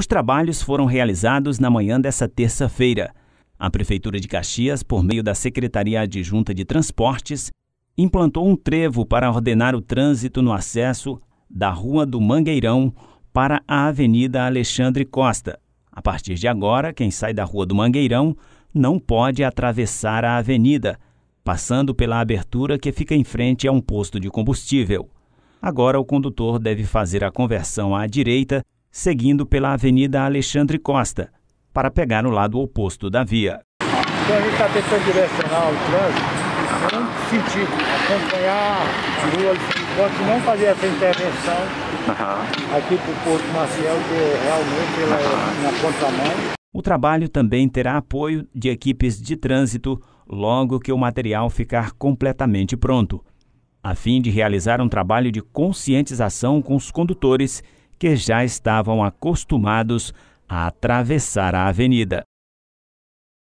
Os trabalhos foram realizados na manhã dessa terça-feira. A Prefeitura de Caxias, por meio da Secretaria Adjunta de Transportes, implantou um trevo para ordenar o trânsito no acesso da Rua do Mangueirão para a Avenida Alexandre Costa. A partir de agora, quem sai da Rua do Mangueirão não pode atravessar a avenida, passando pela abertura que fica em frente a um posto de combustível. Agora, o condutor deve fazer a conversão à direita seguindo pela Avenida Alexandre Costa, para pegar o lado oposto da via. Então a gente está tentando direcionar o trânsito em um sentido, acompanhar a rua Alexandre não fazer essa intervenção uhum. aqui para o Porto Maciel, que é realmente ela é na contramão. O trabalho também terá apoio de equipes de trânsito logo que o material ficar completamente pronto, a fim de realizar um trabalho de conscientização com os condutores que já estavam acostumados a atravessar a avenida.